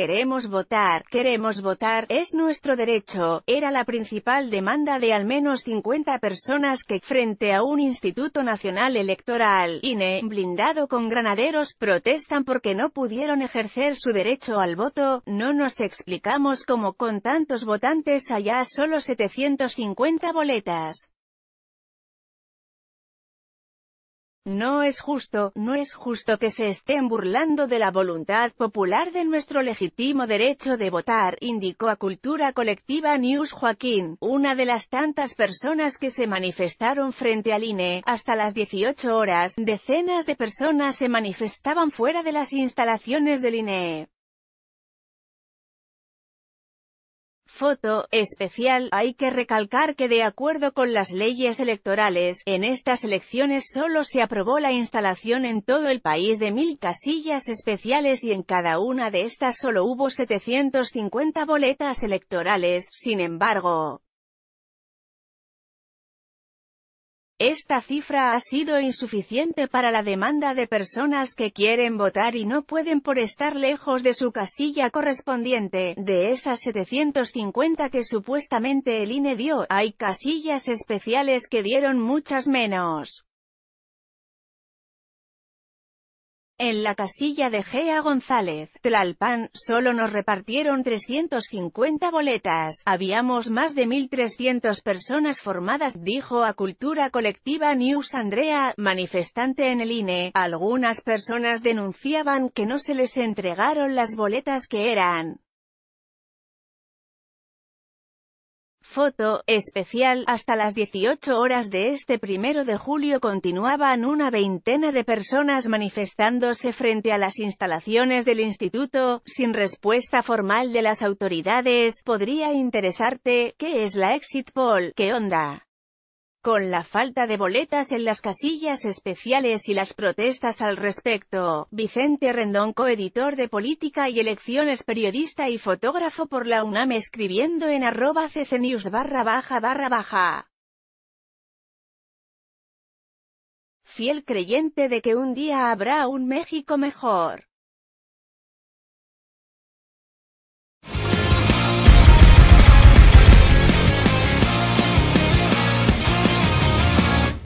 Queremos votar, queremos votar, es nuestro derecho, era la principal demanda de al menos 50 personas que, frente a un Instituto Nacional Electoral, INE, blindado con granaderos, protestan porque no pudieron ejercer su derecho al voto, no nos explicamos cómo con tantos votantes allá solo 750 boletas. No es justo, no es justo que se estén burlando de la voluntad popular de nuestro legítimo derecho de votar, indicó a Cultura Colectiva News Joaquín, una de las tantas personas que se manifestaron frente al INE. Hasta las 18 horas, decenas de personas se manifestaban fuera de las instalaciones del INE. Foto, especial, hay que recalcar que de acuerdo con las leyes electorales, en estas elecciones solo se aprobó la instalación en todo el país de mil casillas especiales y en cada una de estas solo hubo 750 boletas electorales, sin embargo, Esta cifra ha sido insuficiente para la demanda de personas que quieren votar y no pueden por estar lejos de su casilla correspondiente. De esas 750 que supuestamente el INE dio, hay casillas especiales que dieron muchas menos. En la casilla de Gea González, Tlalpan, solo nos repartieron 350 boletas. Habíamos más de 1.300 personas formadas, dijo a Cultura Colectiva News Andrea, manifestante en el INE. Algunas personas denunciaban que no se les entregaron las boletas que eran Foto, especial, hasta las 18 horas de este primero de julio continuaban una veintena de personas manifestándose frente a las instalaciones del instituto, sin respuesta formal de las autoridades, podría interesarte, ¿qué es la exit poll? ¿Qué onda? Con la falta de boletas en las casillas especiales y las protestas al respecto, Vicente Rendón coeditor de Política y Elecciones periodista y fotógrafo por la UNAM escribiendo en arroba ccnews barra baja barra baja. Fiel creyente de que un día habrá un México mejor.